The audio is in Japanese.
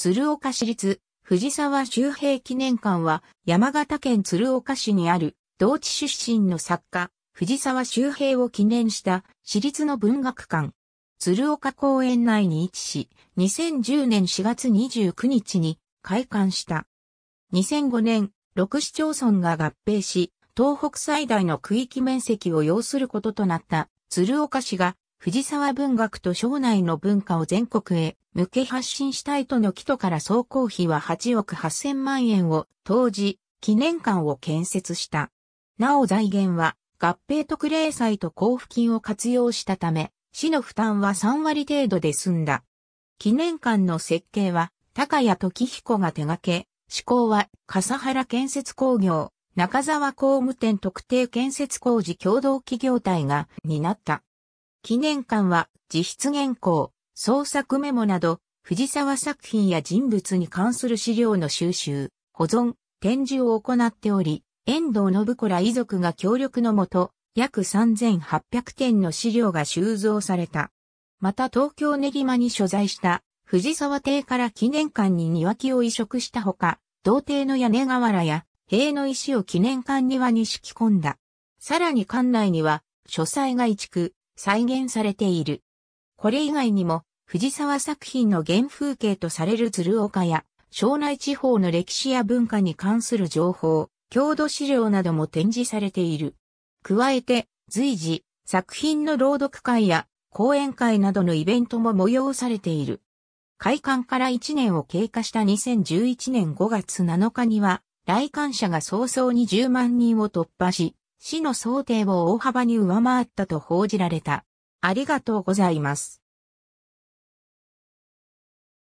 鶴岡市立藤沢周平記念館は山形県鶴岡市にある同地出身の作家藤沢周平を記念した市立の文学館。鶴岡公園内に位置し、2010年4月29日に開館した。2005年、6市町村が合併し、東北最大の区域面積を要することとなった鶴岡市が藤沢文学と省内の文化を全国へ向け発信したいとの基礎から総工費は8億8000万円を当時、記念館を建設した。なお財源は合併特例債と交付金を活用したため、市の負担は3割程度で済んだ。記念館の設計は高谷時彦が手掛け、施工は笠原建設工業、中沢工務店特定建設工事共同企業体が担った。記念館は自筆原稿、創作メモなど、藤沢作品や人物に関する資料の収集、保存、展示を行っており、遠藤信子ら遺族が協力のもと、約3800点の資料が収蔵された。また東京練馬に所在した藤沢邸から記念館に庭木を移植したほか、童邸の屋根瓦や塀の石を記念館庭に敷き込んだ。さらに館内には、書斎が移築、再現されている。これ以外にも、藤沢作品の原風景とされる鶴岡や、庄内地方の歴史や文化に関する情報、郷土資料なども展示されている。加えて、随時、作品の朗読会や講演会などのイベントも催されている。開館から1年を経過した2011年5月7日には、来館者が早々に10万人を突破し、市の想定を大幅に上回ったと報じられた。ありがとうございます。